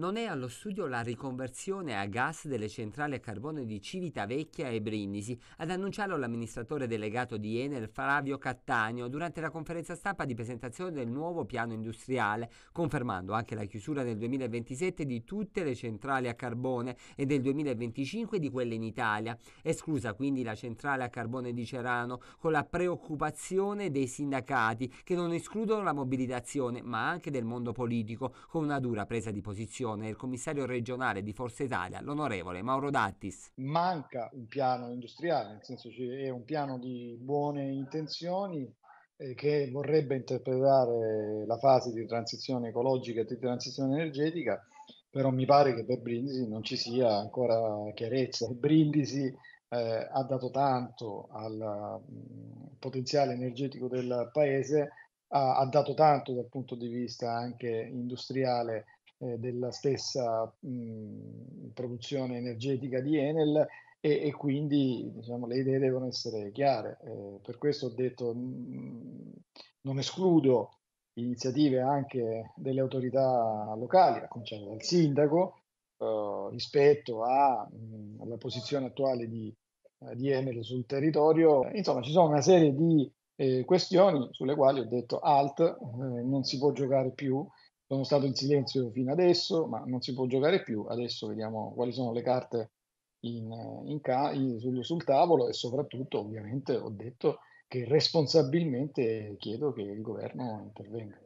non è allo studio la riconversione a gas delle centrali a carbone di Civitavecchia e Brindisi, ad annunciarlo l'amministratore delegato di Enel Flavio Cattaneo durante la conferenza stampa di presentazione del nuovo piano industriale, confermando anche la chiusura nel 2027 di tutte le centrali a carbone e del 2025 di quelle in Italia, esclusa quindi la centrale a carbone di Cerano, con la preoccupazione dei sindacati che non escludono la mobilitazione, ma anche del mondo politico, con una dura presa di posizione Nazione e il commissario regionale di Forza Italia, l'onorevole Mauro Dattis. Manca un piano industriale, nel senso che è un piano di buone intenzioni eh, che vorrebbe interpretare la fase di transizione ecologica e di transizione energetica, però mi pare che per Brindisi non ci sia ancora chiarezza. Brindisi eh, ha dato tanto al mh, mm, potenziale energetico del paese, ha, ha, dato tanto dal punto di vista anche industriale eh, della stessa mh, produzione energetica di Enel e, e quindi diciamo, le idee devono essere chiare. Eh, per questo ho detto mh, non escludo iniziative anche delle autorità locali, a cominciare dal sindaco, eh, rispetto a, mh, alla posizione attuale di, eh, di Enel sul territorio. Insomma, ci sono una serie di eh, questioni sulle quali ho detto alt, eh, non si può giocare più sono stato in silenzio fino adesso, ma non si può giocare più. Adesso vediamo quali sono le carte in, in ca- sul, sul, tavolo e soprattutto, ovviamente, ho detto che responsabilmente chiedo che il governo intervenga.